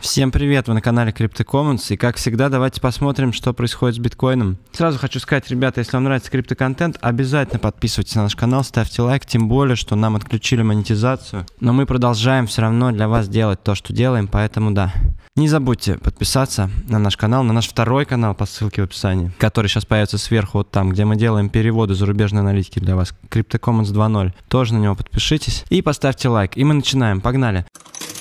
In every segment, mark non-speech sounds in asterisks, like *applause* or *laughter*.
Всем привет, вы на канале Crypto Commons, и как всегда давайте посмотрим, что происходит с биткоином. Сразу хочу сказать, ребята, если вам нравится криптоконтент, обязательно подписывайтесь на наш канал, ставьте лайк, тем более, что нам отключили монетизацию, но мы продолжаем все равно для вас делать то, что делаем, поэтому да. Не забудьте подписаться на наш канал, на наш второй канал по ссылке в описании, который сейчас появится сверху вот там, где мы делаем переводы зарубежной аналитики для вас, Crypto Commons 2.0, тоже на него подпишитесь и поставьте лайк, и мы начинаем, погнали! Погнали!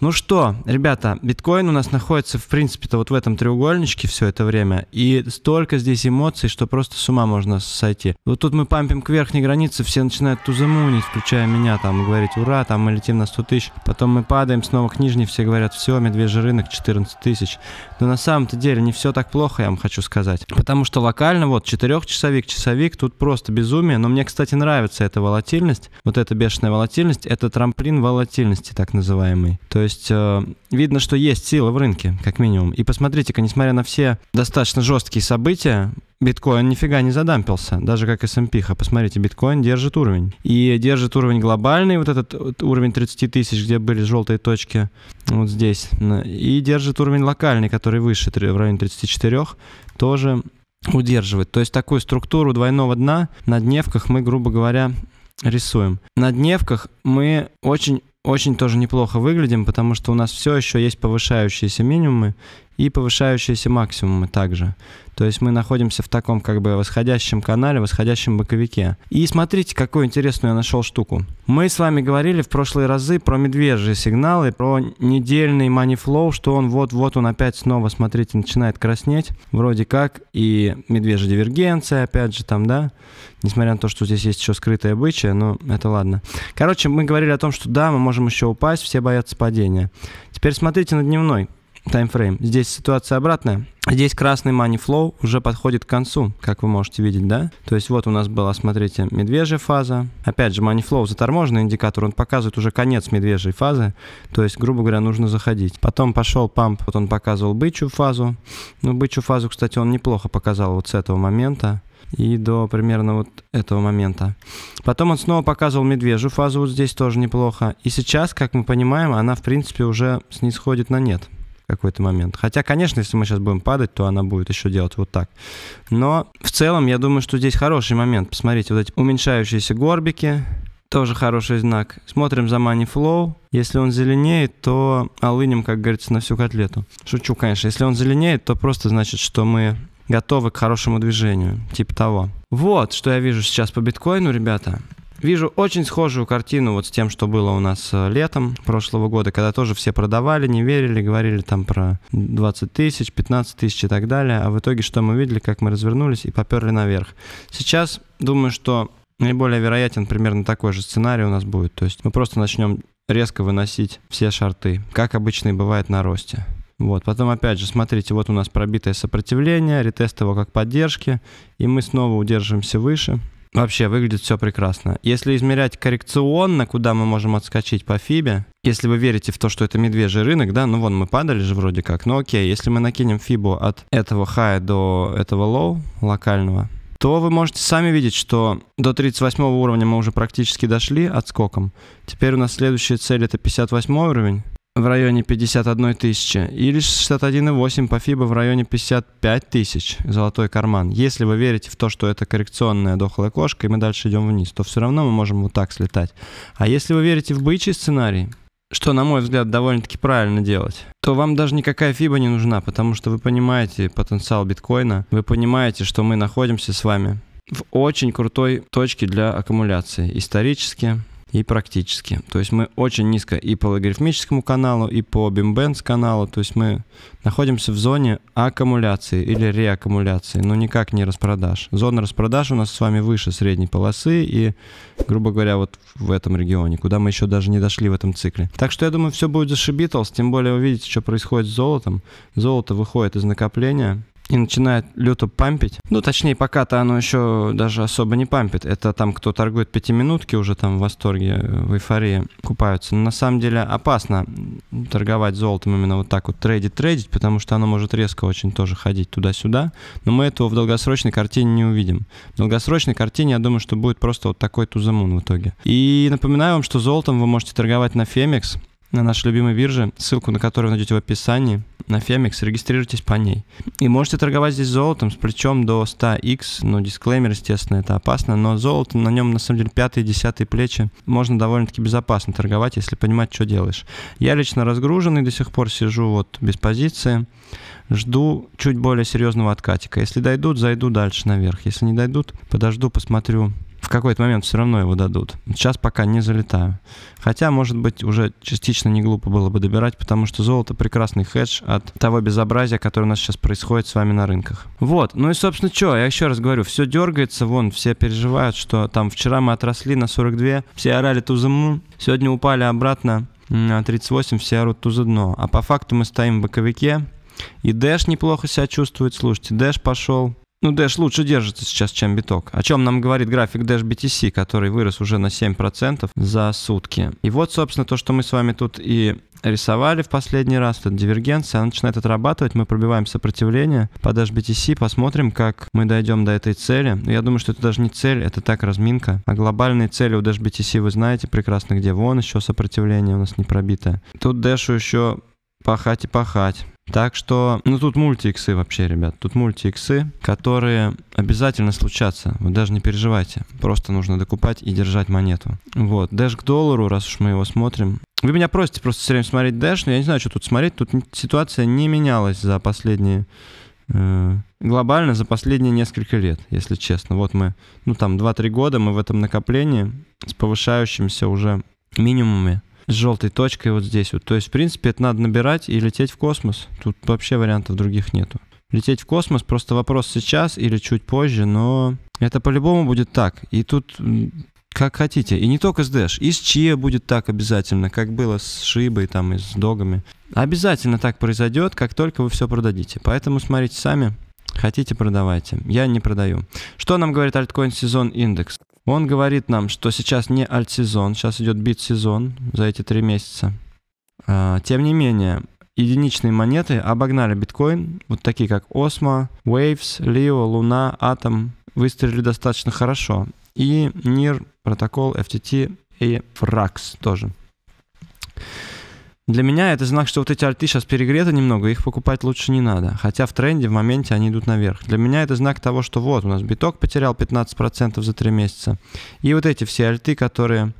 Ну что, ребята, биткоин у нас находится, в принципе-то, вот в этом треугольничке все это время. И столько здесь эмоций, что просто с ума можно сойти. Вот тут мы пампим к верхней границе, все начинают тузамунить, включая меня, там, говорить, ура, там мы летим на 100 тысяч. Потом мы падаем снова к нижней, все говорят, все, медвежий рынок 14 тысяч. Но на самом-то деле не все так плохо, я вам хочу сказать. Потому что локально, вот, четырехчасовик, часовик, тут просто безумие. Но мне, кстати, нравится эта волатильность, вот эта бешеная волатильность, это трамплин волатильности, так называемый. То есть есть э, видно, что есть сила в рынке, как минимум. И посмотрите-ка, несмотря на все достаточно жесткие события, биткоин нифига не задампился, даже как S&P. Посмотрите, биткоин держит уровень. И держит уровень глобальный, вот этот вот уровень 30 тысяч, где были желтые точки, вот здесь. И держит уровень локальный, который выше, в районе 34, тоже удерживает. То есть такую структуру двойного дна на дневках мы, грубо говоря, рисуем. На дневках мы очень очень тоже неплохо выглядим, потому что у нас все еще есть повышающиеся минимумы, и повышающиеся максимумы также. То есть мы находимся в таком как бы восходящем канале, восходящем боковике. И смотрите, какую интересную я нашел штуку. Мы с вами говорили в прошлые разы про медвежьи сигналы, про недельный money flow, что он вот-вот он опять снова, смотрите, начинает краснеть. Вроде как и медвежья дивергенция, опять же там, да, несмотря на то, что здесь есть еще скрытое бычье, но это ладно. Короче, мы говорили о том, что да, мы можем еще упасть, все боятся падения. Теперь смотрите на дневной таймфрейм. Здесь ситуация обратная. Здесь красный money flow уже подходит к концу, как вы можете видеть, да? То есть вот у нас была, смотрите, медвежья фаза. Опять же, money flow заторможенный индикатор, он показывает уже конец медвежьей фазы. То есть, грубо говоря, нужно заходить. Потом пошел памп, вот он показывал бычью фазу. Ну, бычью фазу, кстати, он неплохо показал вот с этого момента и до примерно вот этого момента. Потом он снова показывал медвежью фазу, вот здесь тоже неплохо. И сейчас, как мы понимаем, она, в принципе, уже снисходит на нет какой-то момент. Хотя, конечно, если мы сейчас будем падать, то она будет еще делать вот так. Но в целом, я думаю, что здесь хороший момент. Посмотрите, вот эти уменьшающиеся горбики, тоже хороший знак. Смотрим за money flow. Если он зеленеет, то алынем, как говорится, на всю котлету. Шучу, конечно. Если он зеленеет, то просто значит, что мы готовы к хорошему движению. Типа того. Вот, что я вижу сейчас по биткоину, ребята. Вижу очень схожую картину вот с тем, что было у нас э, летом прошлого года, когда тоже все продавали, не верили, говорили там про 20 тысяч, 15 тысяч и так далее. А в итоге что мы видели, как мы развернулись и поперли наверх. Сейчас думаю, что наиболее вероятен примерно такой же сценарий у нас будет. То есть мы просто начнем резко выносить все шарты, как обычно и бывает на росте. Вот, потом опять же, смотрите, вот у нас пробитое сопротивление, ретест его как поддержки, и мы снова удерживаемся выше, Вообще выглядит все прекрасно. Если измерять коррекционно, куда мы можем отскочить по фибе, если вы верите в то, что это медвежий рынок, да, ну вон мы падали же вроде как, но окей, если мы накинем фибу от этого хая до этого лоу локального, то вы можете сами видеть, что до 38 уровня мы уже практически дошли отскоком. Теперь у нас следующая цель это 58 уровень в районе 51 тысячи или 61,8 по FIBA в районе 55 тысяч золотой карман. Если вы верите в то, что это коррекционная дохлая кошка, и мы дальше идем вниз, то все равно мы можем вот так слетать. А если вы верите в бычий сценарий, что, на мой взгляд, довольно-таки правильно делать, то вам даже никакая фиба не нужна, потому что вы понимаете потенциал биткоина, вы понимаете, что мы находимся с вами в очень крутой точке для аккумуляции. Исторически, и практически. То есть мы очень низко и по логарифмическому каналу, и по бимбенс каналу. То есть мы находимся в зоне аккумуляции или реаккумуляции, но никак не распродаж. Зона распродаж у нас с вами выше средней полосы и, грубо говоря, вот в этом регионе, куда мы еще даже не дошли в этом цикле. Так что я думаю, все будет зашибитлс, тем более вы видите, что происходит с золотом. Золото выходит из накопления, и начинает люто пампить. Ну, точнее, пока-то оно еще даже особо не пампит. Это там, кто торгует пятиминутки, уже там в восторге, э, в эйфории купаются. Но на самом деле опасно торговать золотом именно вот так вот, трейдить-трейдить, потому что оно может резко очень тоже ходить туда-сюда. Но мы этого в долгосрочной картине не увидим. В долгосрочной картине, я думаю, что будет просто вот такой тузамун в итоге. И напоминаю вам, что золотом вы можете торговать на Фемекс на нашей любимой бирже, ссылку на которую вы найдете в описании, на Фемикс, регистрируйтесь по ней. И можете торговать здесь золотом с плечом до 100x, но ну, дисклеймер, естественно, это опасно, но золото на нем, на самом деле, пятые, десятые плечи можно довольно-таки безопасно торговать, если понимать, что делаешь. Я лично разгруженный до сих пор сижу вот без позиции, жду чуть более серьезного откатика. Если дойдут, зайду дальше наверх, если не дойдут, подожду, посмотрю, в какой-то момент все равно его дадут. Сейчас пока не залетаю. Хотя, может быть, уже частично не глупо было бы добирать, потому что золото прекрасный хедж от того безобразия, которое у нас сейчас происходит с вами на рынках. Вот, ну и, собственно, что, я еще раз говорю, все дергается, вон, все переживают, что там вчера мы отросли на 42, все орали тузаму, сегодня упали обратно на 38, все орут туза дно. А по факту мы стоим в боковике, и Дэш неплохо себя чувствует, слушайте, Дэш пошел, ну, Dash лучше держится сейчас, чем биток. О чем нам говорит график Dash BTC, который вырос уже на 7% за сутки. И вот, собственно, то, что мы с вами тут и рисовали в последний раз, это дивергенция, она начинает отрабатывать, мы пробиваем сопротивление под BTC, посмотрим, как мы дойдем до этой цели. Я думаю, что это даже не цель, это так разминка. А глобальные цели у BTC вы знаете прекрасно, где вон еще сопротивление у нас не пробитое. Тут Дэшу еще пахать и пахать. Так что, ну тут мультиксы вообще, ребят, тут мультиксы, которые обязательно случатся, вы даже не переживайте, просто нужно докупать и держать монету. Вот, дэш к доллару, раз уж мы его смотрим. Вы меня просите просто все время смотреть дэш, но я не знаю, что тут смотреть, тут ситуация не менялась за последние э, глобально за последние несколько лет, если честно. Вот мы, ну там 2-3 года мы в этом накоплении с повышающимся уже минимумами с желтой точкой вот здесь вот. То есть, в принципе, это надо набирать и лететь в космос. Тут вообще вариантов других нету. Лететь в космос просто вопрос сейчас или чуть позже, но это по-любому будет так. И тут как хотите. И не только с Dash. И с Chia будет так обязательно, как было с Шибой там и с Догами. Обязательно так произойдет, как только вы все продадите. Поэтому смотрите сами. Хотите, продавайте. Я не продаю. Что нам говорит альткоин сезон индекс? Он говорит нам, что сейчас не альт-сезон, сейчас идет бит-сезон за эти три месяца. А, тем не менее, единичные монеты обогнали биткоин, вот такие как Осмо, Waves, Leo, Луна, Атом, выстрелили достаточно хорошо. И NIR, протокол, FTT и FRAX тоже. Для меня это знак, что вот эти альты сейчас перегреты немного, их покупать лучше не надо. Хотя в тренде, в моменте они идут наверх. Для меня это знак того, что вот, у нас биток потерял 15% за 3 месяца. И вот эти все альты, которые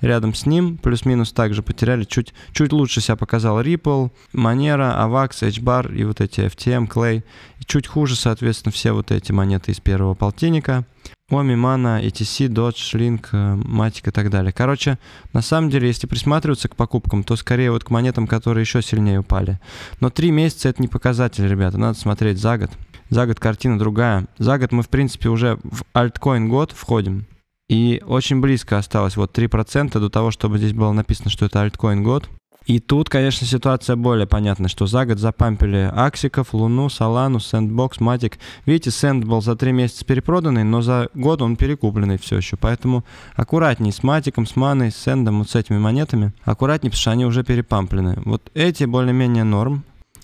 Рядом с ним плюс-минус также потеряли, чуть, чуть лучше себя показал Ripple, Monero, AVAX, HBAR и вот эти FTM, Clay. И чуть хуже, соответственно, все вот эти монеты из первого полтинника. Оми, Mana, ETC, Dodge, Link, э, Matic и так далее. Короче, на самом деле, если присматриваться к покупкам, то скорее вот к монетам, которые еще сильнее упали. Но три месяца это не показатель, ребята, надо смотреть за год. За год картина другая. За год мы, в принципе, уже в альткоин год входим. И очень близко осталось вот 3% до того, чтобы здесь было написано, что это альткоин год. И тут, конечно, ситуация более понятна, что за год запампили Аксиков, Луну, Солану, Сэндбокс, Матик. Видите, Сэнд был за три месяца перепроданный, но за год он перекупленный все еще. Поэтому аккуратней с Матиком, с Маной, с Сэндом, вот с этими монетами. Аккуратней, потому что они уже перепамплены. Вот эти более-менее норм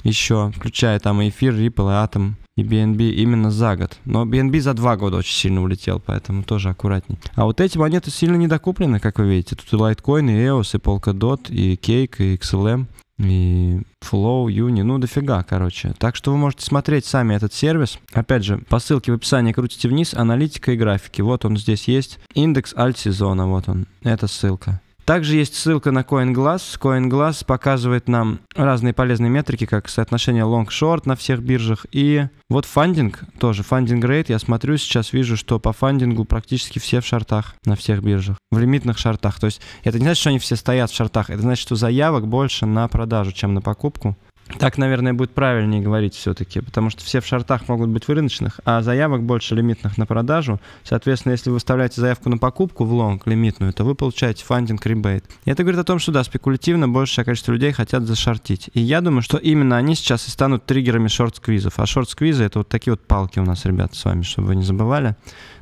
еще, включая там и эфир, Ripple, и Atom и BNB именно за год. Но BNB за два года очень сильно улетел, поэтому тоже аккуратней. А вот эти монеты сильно недокуплены, как вы видите. Тут и Litecoin, и EOS, и Polkadot, и Cake, и XLM, и Flow, Uni, ну дофига, короче. Так что вы можете смотреть сами этот сервис. Опять же, по ссылке в описании крутите вниз, аналитика и графики. Вот он здесь есть. Индекс альт сезона, вот он. Это ссылка. Также есть ссылка на CoinGlass. CoinGlass показывает нам разные полезные метрики, как соотношение long-short на всех биржах. И вот фандинг тоже, фандинг рейд. Я смотрю сейчас, вижу, что по фандингу практически все в шартах на всех биржах, в лимитных шартах. То есть это не значит, что они все стоят в шартах, это значит, что заявок больше на продажу, чем на покупку. Так, наверное, будет правильнее говорить все-таки, потому что все в шортах могут быть вырыночных, а заявок больше лимитных на продажу. Соответственно, если вы выставляете заявку на покупку в лонг лимитную, то вы получаете фандинг ребейт. И это говорит о том, что да, спекулятивно большее количество людей хотят зашортить. И я думаю, что именно они сейчас и станут триггерами шорт-сквизов. А шорт-сквизы это вот такие вот палки у нас, ребята, с вами, чтобы вы не забывали.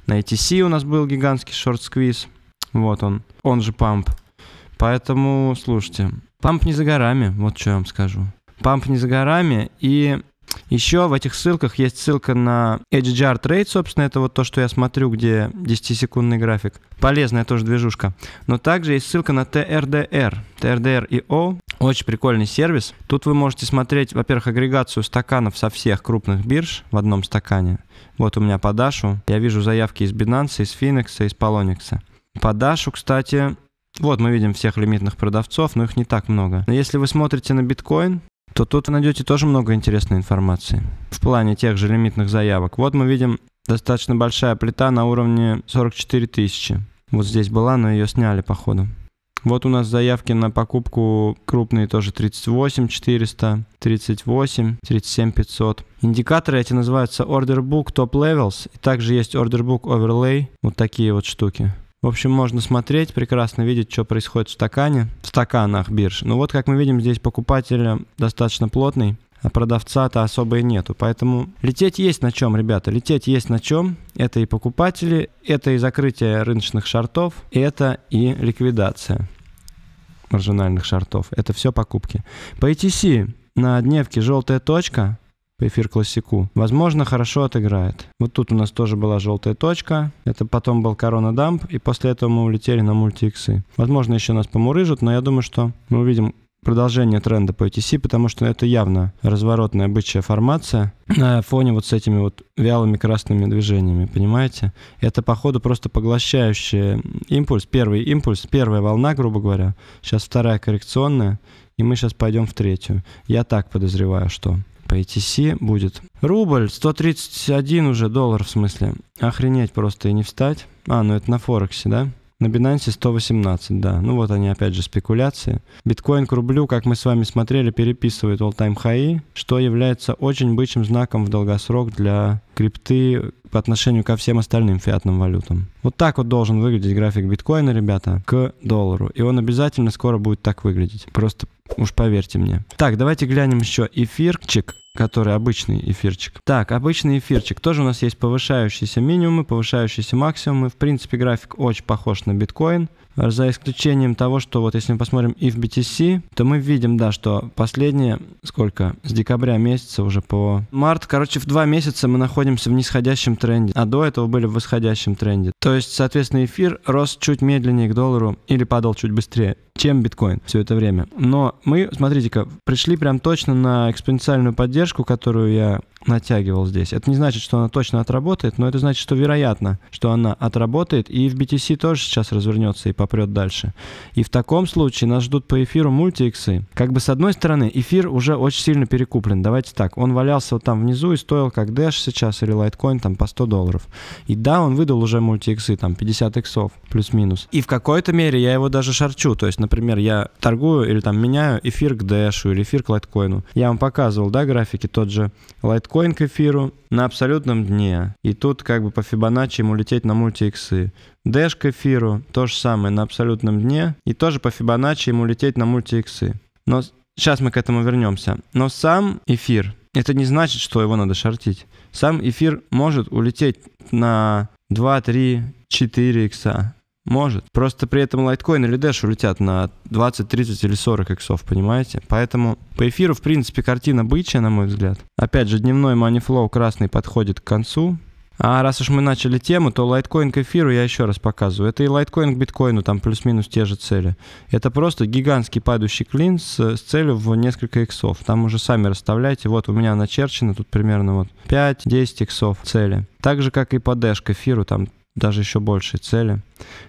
На ETC у нас был гигантский шорт-сквиз. Вот он. Он же памп. Поэтому, слушайте, памп не за горами, вот что я вам скажу. Памп не за горами. И еще в этих ссылках есть ссылка на HGR Trade, собственно, это вот то, что я смотрю, где 10-секундный график. Полезная тоже движушка. Но также есть ссылка на TRDR. TRDR.io – очень прикольный сервис. Тут вы можете смотреть, во-первых, агрегацию стаканов со всех крупных бирж в одном стакане. Вот у меня по Дашу. Я вижу заявки из Binance, из Phoenix, из Polonix. По Дашу, кстати, вот мы видим всех лимитных продавцов, но их не так много. Но если вы смотрите на биткоин, то тут вы найдете тоже много интересной информации. В плане тех же лимитных заявок. Вот мы видим достаточно большая плита на уровне 44 тысячи. Вот здесь была, но ее сняли, походу. Вот у нас заявки на покупку крупные тоже 38 400, 38, 37 500. Индикаторы эти называются Order Book Top Levels. И также есть Order Book Overlay. Вот такие вот штуки. В общем, можно смотреть, прекрасно видеть, что происходит в стакане, в стаканах бирж. Ну вот, как мы видим, здесь покупатель достаточно плотный, а продавца-то особо и нету. Поэтому лететь есть на чем, ребята, лететь есть на чем. Это и покупатели, это и закрытие рыночных шартов, это и ликвидация маржинальных шартов. Это все покупки. По ETC на дневке желтая точка – по эфир классику. Возможно, хорошо отыграет. Вот тут у нас тоже была желтая точка. Это потом был корона дамп, и после этого мы улетели на мультииксы. Возможно, еще нас помурыжат, но я думаю, что мы увидим продолжение тренда по ETC, потому что это явно разворотная бычья формация на фоне вот с этими вот вялыми красными движениями, понимаете? Это, походу, просто поглощающий импульс, первый импульс, первая волна, грубо говоря. Сейчас вторая коррекционная, и мы сейчас пойдем в третью. Я так подозреваю, что по ETC будет. Рубль 131 уже, доллар в смысле. Охренеть просто и не встать. А, ну это на Форексе, да? На Binance 118, да. Ну вот они опять же спекуляции. Биткоин к рублю, как мы с вами смотрели, переписывает all-time high, что является очень бычьим знаком в долгосрок для крипты по отношению ко всем остальным фиатным валютам. Вот так вот должен выглядеть график биткоина, ребята, к доллару. И он обязательно скоро будет так выглядеть. Просто уж поверьте мне. Так, давайте глянем еще эфирчик который обычный эфирчик. Так, обычный эфирчик. Тоже у нас есть повышающиеся минимумы, повышающиеся максимумы. В принципе, график очень похож на биткоин. За исключением того, что вот если мы посмотрим и в BTC, то мы видим, да, что последние, сколько, с декабря месяца уже по март, короче, в два месяца мы находимся в нисходящем тренде, а до этого были в восходящем тренде. То есть, соответственно, эфир рос чуть медленнее к доллару или падал чуть быстрее, чем биткоин все это время. Но мы, смотрите-ка, пришли прям точно на экспоненциальную поддержку задержку, которую я натягивал здесь. Это не значит, что она точно отработает, но это значит, что вероятно, что она отработает и в BTC тоже сейчас развернется и попрет дальше. И в таком случае нас ждут по эфиру мультиксы. Как бы с одной стороны, эфир уже очень сильно перекуплен. Давайте так, он валялся вот там внизу и стоил как Dash сейчас или Litecoin там по 100 долларов. И да, он выдал уже мультиксы там 50 иксов плюс-минус. И в какой-то мере я его даже шарчу. То есть, например, я торгую или там меняю эфир к Dash или эфир к Litecoin. Я вам показывал, да, график графике тот же лайткоин к эфиру на абсолютном дне. И тут как бы по Фибоначчи ему лететь на мультиксы Дэш к эфиру то же самое на абсолютном дне. И тоже по Фибоначчи ему лететь на мультиксы Но сейчас мы к этому вернемся. Но сам эфир, это не значит, что его надо шортить. Сам эфир может улететь на 2, 3, 4 икса. Может. Просто при этом лайткоин или дэш улетят на 20, 30 или 40 иксов, понимаете? Поэтому по эфиру, в принципе, картина бычья, на мой взгляд. Опять же, дневной манифлоу красный подходит к концу. А раз уж мы начали тему, то лайткоин к эфиру я еще раз показываю. Это и лайткоин к биткоину, там плюс-минус те же цели. Это просто гигантский падающий клин с, с целью в несколько иксов. Там уже сами расставляйте. Вот у меня начерчено тут примерно вот 5-10 иксов цели. Так же, как и по дэш к эфиру, там даже еще большие цели.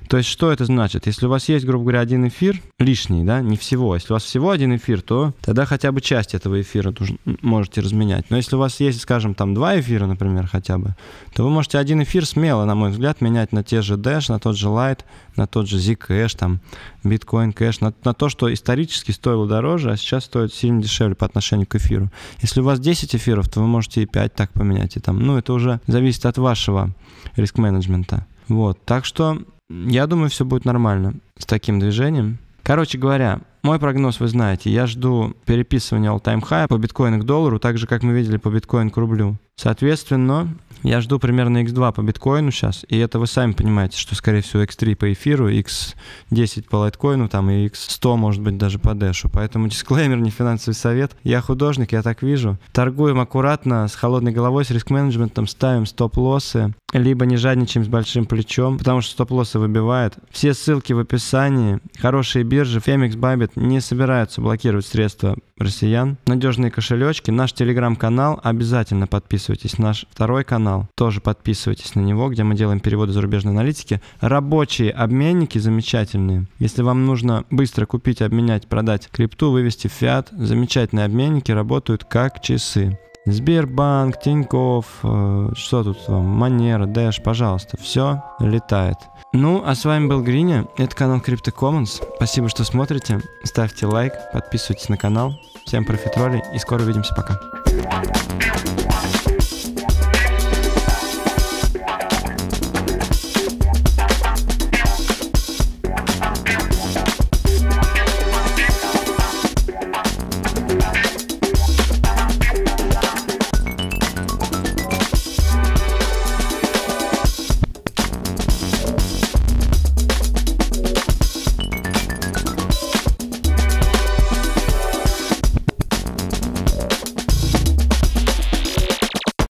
То есть что это значит? Если у вас есть, грубо говоря, один эфир, лишний, да, не всего. Если у вас всего один эфир, то тогда хотя бы часть этого эфира можете разменять. Но если у вас есть, скажем, там два эфира, например, хотя бы, то вы можете один эфир смело, на мой взгляд, менять на те же Dash, на тот же Light, на тот же Zcash, там, Bitcoin Cash, на, на то, что исторически стоило дороже, а сейчас стоит сильно дешевле по отношению к эфиру. Если у вас 10 эфиров, то вы можете и 5 так поменять, и там, ну, это уже зависит от вашего риск-менеджмента. Вот, так что я думаю, все будет нормально с таким движением. Короче говоря, мой прогноз вы знаете. Я жду переписывания all-time high по биткоину к доллару, так же, как мы видели по биткоину к рублю. Соответственно, я жду примерно X2 по биткоину сейчас, и это вы сами понимаете, что, скорее всего, X3 по эфиру, X10 по лайткоину, там и X100, может быть, даже по дэшу. Поэтому *laughs* дисклеймер, не финансовый совет. Я художник, я так вижу. Торгуем аккуратно, с холодной головой, с риск-менеджментом, ставим стоп-лоссы, либо не жадничаем с большим плечом, потому что стоп-лоссы выбивает. Все ссылки в описании. Хорошие биржи, Фемикс, Bybit не собираются блокировать средства россиян. Надежные кошелечки, наш телеграм-канал, обязательно подписывайтесь подписывайтесь. Наш второй канал, тоже подписывайтесь на него, где мы делаем переводы зарубежной аналитики. Рабочие обменники замечательные. Если вам нужно быстро купить, обменять, продать крипту, вывести в фиат, замечательные обменники работают как часы. Сбербанк, Тиньков, э, что тут вам, Манера, Дэш, пожалуйста, все летает. Ну, а с вами был Гриня, это канал Crypto Commons. Спасибо, что смотрите, ставьте лайк, подписывайтесь на канал. Всем профитролей и скоро увидимся, пока.